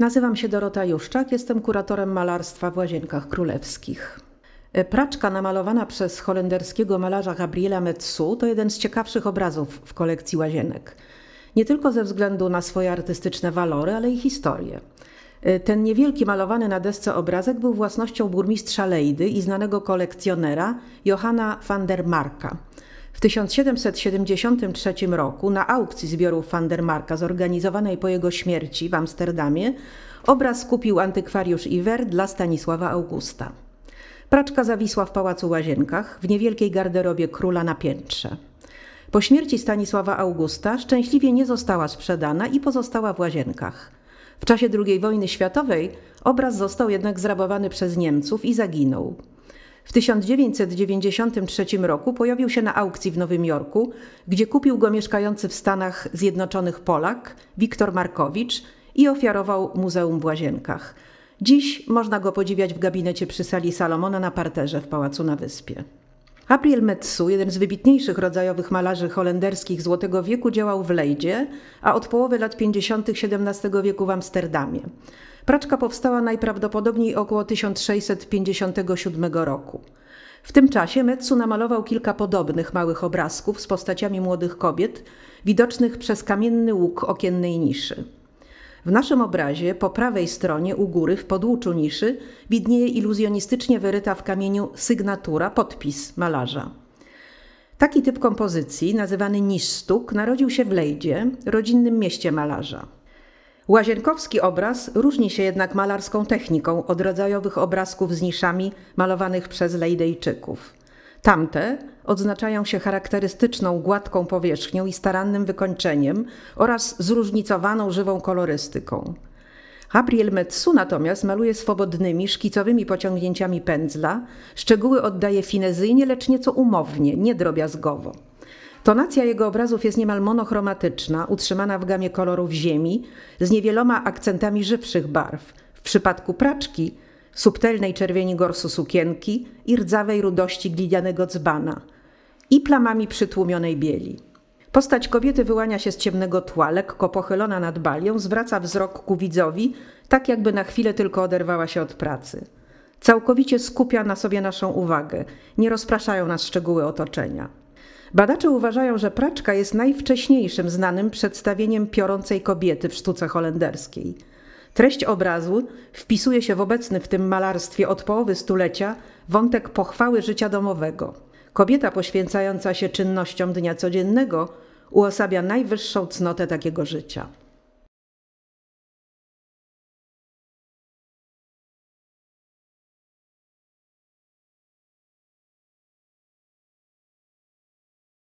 Nazywam się Dorota Juszczak, jestem kuratorem malarstwa w Łazienkach Królewskich. E, praczka namalowana przez holenderskiego malarza Gabriela Metsu to jeden z ciekawszych obrazów w kolekcji Łazienek. Nie tylko ze względu na swoje artystyczne walory, ale i historię. E, ten niewielki malowany na desce obrazek był własnością burmistrza Lejdy i znanego kolekcjonera Johanna van der Marka. W 1773 roku na aukcji zbiorów Marka zorganizowanej po jego śmierci w Amsterdamie obraz kupił antykwariusz Iwer dla Stanisława Augusta. Praczka zawisła w Pałacu Łazienkach w niewielkiej garderobie króla na piętrze. Po śmierci Stanisława Augusta szczęśliwie nie została sprzedana i pozostała w Łazienkach. W czasie II wojny światowej obraz został jednak zrabowany przez Niemców i zaginął. W 1993 roku pojawił się na aukcji w Nowym Jorku, gdzie kupił go mieszkający w Stanach Zjednoczonych Polak Wiktor Markowicz i ofiarował Muzeum w Łazienkach. Dziś można go podziwiać w gabinecie przy sali Salomona na parterze w Pałacu na Wyspie. April Metsu, jeden z wybitniejszych rodzajowych malarzy holenderskich Złotego wieku, działał w Lejdzie, a od połowy lat 50. XVII wieku w Amsterdamie. Praczka powstała najprawdopodobniej około 1657 roku. W tym czasie Metsu namalował kilka podobnych małych obrazków z postaciami młodych kobiet, widocznych przez kamienny łuk okiennej niszy. W naszym obrazie po prawej stronie u góry w podłuczu niszy widnieje iluzjonistycznie wyryta w kamieniu sygnatura, podpis malarza. Taki typ kompozycji, nazywany nisztuk, narodził się w Lejdzie, rodzinnym mieście malarza. Łazienkowski obraz różni się jednak malarską techniką od rodzajowych obrazków z niszami malowanych przez Lejdejczyków. Tamte odznaczają się charakterystyczną gładką powierzchnią i starannym wykończeniem oraz zróżnicowaną żywą kolorystyką. Gabriel Metsu natomiast maluje swobodnymi, szkicowymi pociągnięciami pędzla, szczegóły oddaje finezyjnie, lecz nieco umownie, nie drobiazgowo. Tonacja jego obrazów jest niemal monochromatyczna, utrzymana w gamie kolorów ziemi, z niewieloma akcentami żywszych barw. W przypadku praczki subtelnej czerwieni gorsu sukienki i rdzawej rudości glidianego dzbana i plamami przytłumionej bieli. Postać kobiety wyłania się z ciemnego tła, lekko pochylona nad balią, zwraca wzrok ku widzowi, tak jakby na chwilę tylko oderwała się od pracy. Całkowicie skupia na sobie naszą uwagę, nie rozpraszają nas szczegóły otoczenia. Badacze uważają, że praczka jest najwcześniejszym znanym przedstawieniem piorącej kobiety w sztuce holenderskiej. Treść obrazu wpisuje się w obecny w tym malarstwie od połowy stulecia wątek pochwały życia domowego. Kobieta poświęcająca się czynnościom dnia codziennego uosabia najwyższą cnotę takiego życia.